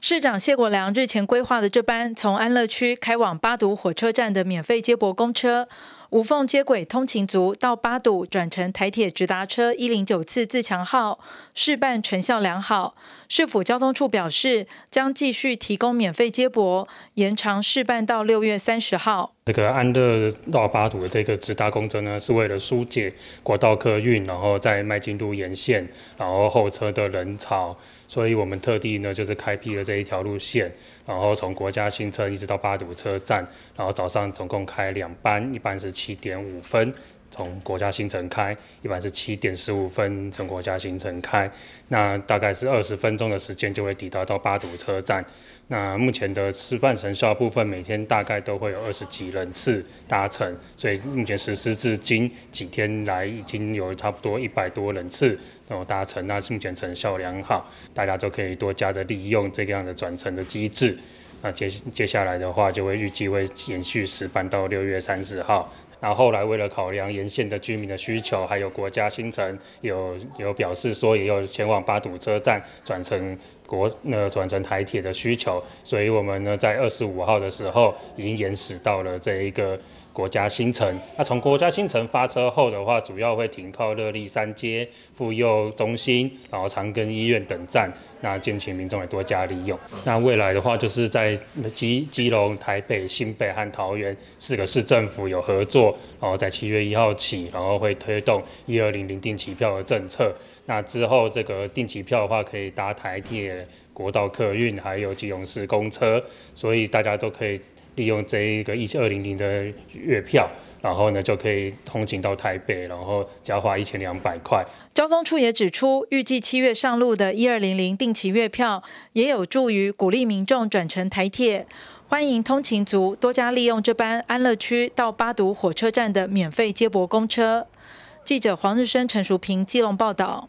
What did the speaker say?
市长谢国良日前规划的这班从安乐区开往巴独火车站的免费接驳公车。无缝接轨通勤族到八堵转乘台铁直达车一零九次自强号事办成效良好，市府交通处表示，将继续提供免费接驳，延长事办到六月三十号。这个安乐到八堵的这个直达公车呢，是为了疏解国道客运然后在迈进路沿线然后候车的人潮，所以我们特地呢就是开辟了这一条路线，然后从国家新车一直到八堵车站，然后早上总共开两班，一班是。七点五分从国家新城开，一般是七点十五分从国家新城开，那大概是二十分钟的时间就会抵达到八堵车站。那目前的示范成效部分，每天大概都会有二十几人次搭乘，所以目前实施至今几天来已经有差不多一百多人次然后搭乘，那目前成效良好，大家都可以多加的利用这个样的转乘的机制。那接接下来的话，就会预计会延续示办到六月三十号。那后来为了考量沿线的居民的需求，还有国家新城有有表示说也有前往巴堵车站转乘国那转乘台铁的需求，所以我们呢在二十五号的时候已经延驶到了这一个国家新城。那从国家新城发车后的话，主要会停靠热力三街、妇幼中心、然后长庚医院等站。那建请民众也多加利用。那未来的话，就是在基基隆、台北、新北和桃园四个市政府有合作，然后在七月一号起，然后会推动一二零零定期票的政策。那之后这个定期票的话，可以搭台铁、国道客运，还有基隆市公车，所以大家都可以利用这一个一二零零的月票。然后呢，就可以通勤到台北，然后只要花一千两百块。交通处也指出，预计七月上路的1200定期月票，也有助于鼓励民众转乘台铁，欢迎通勤族多加利用这班安乐区到八堵火车站的免费接驳公车。记者黄日升、陈淑平、基隆报道。